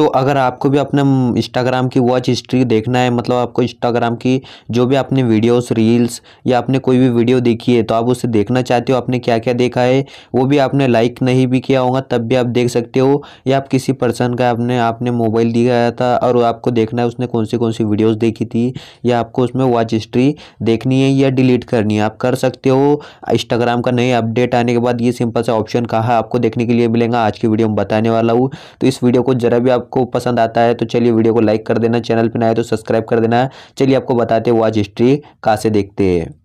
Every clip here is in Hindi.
तो अगर आपको भी अपने इंस्टाग्राम की वॉच हिस्ट्री देखना है मतलब आपको इंस्टाग्राम की जो भी आपने वीडियोस रील्स या आपने कोई भी वीडियो देखी है तो आप उसे देखना चाहते हो आपने क्या क्या देखा है वो भी आपने लाइक नहीं भी किया होगा तब भी आप देख सकते हो या आप किसी पर्सन का आपने आपने मोबाइल दिखाया था और आपको देखना है उसने कौन सी कौन सी वीडियोज़ देखी थी या आपको उसमें वॉच हिस्ट्री देखनी है या डिलीट करनी है आप कर सकते हो इंस्टाग्राम का नए अपडेट आने के बाद ये सिंपल सा ऑप्शन कहाँ आपको देखने के लिए मिलेगा आज की वीडियो में बताने वाला हूँ तो इस वीडियो को ज़रा भी आप आपको पसंद आता है तो चलिए वीडियो को लाइक कर देना चैनल पर नया तो सब्सक्राइब कर देना चलिए आपको बताते हैं वो आज हिस्ट्री कहाँ से देखते हैं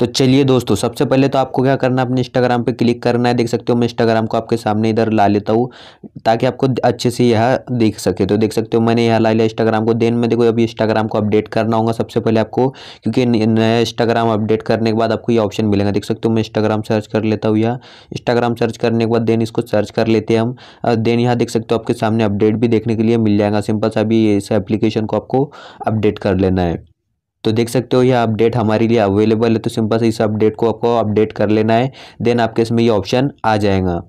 तो चलिए दोस्तों सबसे पहले तो आपको क्या करना है अपने इंस्टाग्राम पे क्लिक करना है देख सकते हो मैं इंस्टाग्राम को आपके सामने इधर ला लेता हूँ ताकि आपको अच्छे से यह देख सके तो देख सकते हो मैंने यहाँ ला लिया इंस्टाग्राम को देन में देखो अभी इंस्टाग्राम को अपडेट करना होगा सबसे पहले आपको क्योंकि नया इंस्टाग्राम अपडेट करने के बाद आपको ये ऑप्शन मिलेगा देख सकते हो मैं इंस्टाग्राम सर्च कर लेता हूँ यहाँ इंस्टाग्राम सर्च करने के बाद देन इसको सर्च कर लेते हैं हम देन यहाँ देख सकते हो आपके सामने अपडेट भी देखने के लिए मिल जाएगा सिंपल सा भी इस एप्लीकेशन को आपको अपडेट कर लेना है तो देख सकते हो यह अपडेट हमारे लिए अवेलेबल है तो सिंपल से इस अपडेट को आपको अपडेट कर लेना है देन आपके इसमें ये ऑप्शन आ जाएगा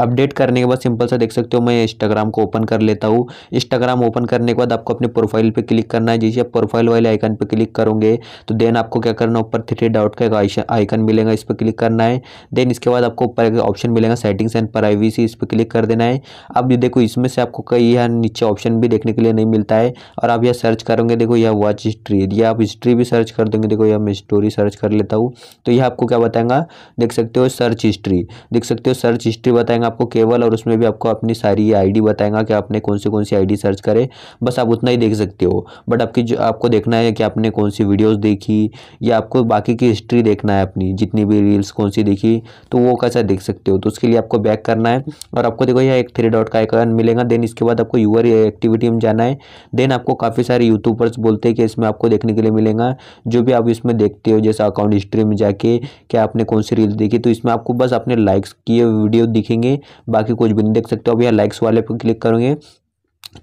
अपडेट करने के बाद सिंपल सा देख सकते हो मैं इंस्टाग्राम को ओपन कर लेता हूँ इंस्टाग्राम ओपन करने के बाद आपको अपने प्रोफाइल पे क्लिक करना है जिसे आप प्रोफाइल वाले आइकन पे क्लिक करोगे तो देन आपको क्या करना है ऊपर थ्री डाउट का एक आइकन मिलेगा इस पर क्लिक करना है देन इसके बाद आपको ऊपर एक ऑप्शन मिलेगा सेटिंग्स एंड प्राइवेसी इस पर क्लिक कर देना है अब ये देखो इसमें से आपको कई यहाँ नीचे ऑप्शन भी देखने के लिए नहीं मिलता है और आप यह सर्च करोगे देखो यह वॉच हिस्ट्री या आप हिस्ट्री भी सर्च कर दोगे देखो यह मैं स्टोरी सर्च कर लेता हूँ तो यह आपको क्या बताएंगा देख सकते हो सर्च हिस्ट्री देख सकते हो सर्च हिस्ट्री बताएंगे आपको केवल और उसमें भी आपको अपनी सारी आईडी बताएगा कि आपने कौन सी कौन सी आईडी सर्च करे बस आप उतना ही देख सकते हो बट आपकी जो आपको देखना है कि आपने कौन सी वीडियोस देखी या आपको बाकी की हिस्ट्री देखना है अपनी जितनी भी रील्स कौन सी देखी तो वो कैसा देख सकते हो तो उसके लिए आपको बैक करना है और आपको देखो यहाँ एक थ्री डॉट का आइकन मिलेगा देन इसके बाद आपको यूअर एक्टिविटी में जाना है देन आपको काफ़ी सारे यूट्यूबर्स बोलते हैं कि इसमें आपको देखने के लिए मिलेगा जो भी आप इसमें देखते हो जैसे अकाउंट हिस्ट्री में जाके क्या आपने कौन सी रील्स देखी तो इसमें आपको बस अपने लाइक्स किए वीडियो दिखेंगे बाकी कुछ भी नहीं देख सकते हो अब यहाँ लाइक्स वाले पर क्लिक करोगे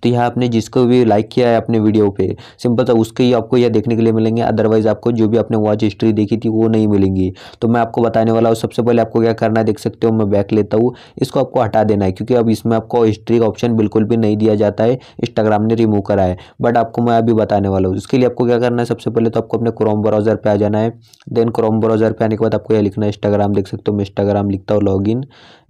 तो यहाँ आपने जिसको भी लाइक किया है अपने वीडियो पे सिंपल सा उसके ही आपको यह देखने के लिए मिलेंगे अदरवाइज़ आपको जो भी आपने वॉच हिस्ट्री देखी थी वो नहीं मिलेंगी तो मैं आपको बताने वाला हूँ सबसे पहले आपको क्या करना है देख सकते हो मैं बैक लेता हूँ इसको आपको हटा देना है क्योंकि अब इसमें आपको हिस्ट्री का ऑप्शन बिल्कुल भी नहीं दिया जाता है इंस्टाग्राम ने रिमूव करा है बट आपको मैं अभी बताने वाला हूँ इसके लिए आपको क्या करना है सबसे पहले तो आपको अपने क्रोम ब्राउज़र पर आ जाना है देन क्रोम ब्राउज़र पर आने के बाद आपको यह लिखना है इंस्टाग्राम देख सकते हो मैं इंस्टाग्राम लिखता हूँ लॉग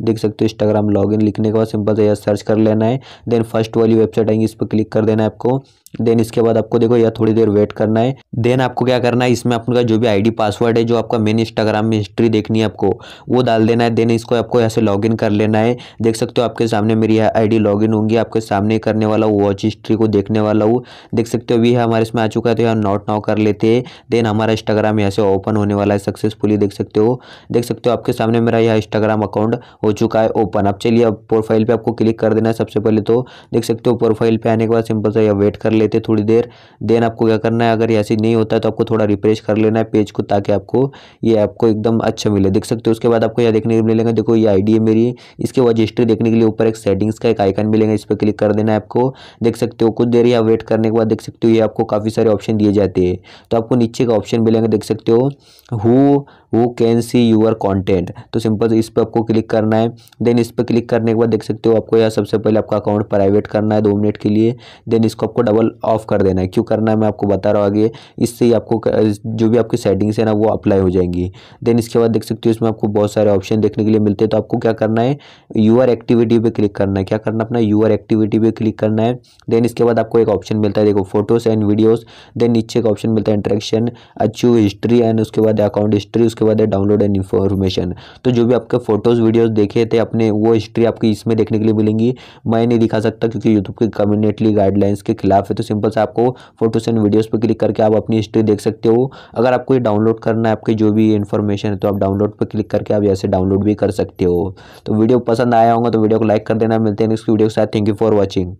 देख सकते हो इंस्टाग्राम लॉग लिखने के बाद सिंपल से यह सर्च कर लेना है देन फर्स्ट वाली वेबसाइट आएंगी इस पर क्लिक कर देना है आपको देन इसके बाद आपको देखो यह थोड़ी देर वेट करना है देन आपको क्या करना है इसमें आपका जो भी आईडी पासवर्ड है जो आपका मेन इंस्टाग्राम में हिस्ट्री देखनी है आपको वो डाल देना है देन इसको आपको यहाँ से लॉगिन कर लेना है देख सकते हो आपके सामने मेरी यह आईडी लॉगिन होंगी आपके सामने करने वाला हूँ वॉच हिस्ट्री को देखने वाला हूँ देख सकते हो अभी हमारे इसमें आ चुका है तो यहाँ नोट नाउ कर लेते हैं देन हमारा इंस्टाग्राम यहाँ से ओपन होने वाला है सक्सेसफुली देख सकते हो देख सकते हो आपके सामने मेरा यह इंस्टाग्राम अकाउंट हो चुका है ओपन अब चलिए अब प्रोफाइल पर आपको क्लिक कर देना है सबसे पहले तो देख सकते हो प्रोफाइल पर आने के बाद सिंपल सा यह वेट कर लेते थोड़ी देर देन आपको क्या करना है अगर ऐसे नहीं होता है तो आपको थोड़ा रिफ्रेश कर लेना है पेज को ताकि आपको ये आपको एकदम अच्छा मिले देख सकते हो उसके बाद आपको यह देखने को मिलेगा देखो ये आई है मेरी इसके बाद हिस्ट्री देखने के लिए ऊपर एक सेटिंग्स का एक आइकन मिलेगा इस पर क्लिक कर देना है आपको देख सकते हो कुछ देर या वेट करने के बाद देख सकते हो ये आपको काफ़ी सारे ऑप्शन दिए जाते हैं तो आपको नीचे का ऑप्शन मिलेगा देख सकते हो हु वो कैन सी यूअर कॉन्टेंट तो सिंपल इस पर आपको क्लिक करना है देन इस पर क्लिक करने के बाद देख सकते हो आपको यहाँ सबसे पहले आपका अकाउंट प्राइवेट करना है दो मिनट के लिए देन इसको आपको डबल ऑफ कर देना है क्यों करना है मैं आपको बता रहा हूँ आगे इससे ही आपको जो भी आपकी सेटिंग्स है ना वो अप्लाई हो जाएंगी देन इसके बाद देख सकते हो इसमें आपको बहुत सारे ऑप्शन देखने के लिए मिलते हैं तो आपको क्या करना है यूअर एक्टिविटी पर क्लिक करना है क्या करना अपना यूअर एक्टिविटी पर क्लिक करना है देन इसके बाद आपको एक ऑप्शन मिलता है देखो फोटोज एंड वीडियोज देन नीचे एक ऑप्शन मिलता है इंट्रेक्शन अचीव हिस्ट्री एंड उसके बाद अकाउंट हिस्ट्री उसके बाद है डाउनलोड एंड इन्फॉर्मेशन तो जो भी आपके फोटोज़ वीडियोज़ देखे थे अपने वो हिस्ट्री आपकी इसमें देखने के लिए मिलेंगी मैं नहीं दिखा सकता क्योंकि यूट्यूब की कम्युनिटी गाइडलाइंस के खिलाफ है तो सिंपल से आपको फोटोज़ एंड वीडियोज़ पर क्लिक करके आप अपनी हिस्ट्री देख सकते हो अगर आपको ये डाउनलोड करना है आपकी जो भी इन्फॉर्मेशन है तो आप डाउनलोड पर क्लिक करके आप ऐसे डाउनलोड भी कर सकते हो तो वीडियो पसंद आया होगा तो वीडियो को लाइक कर देना मिलते हैं नेक्स्ट वीडियो के साथ थैंक यू फॉर वॉचिंग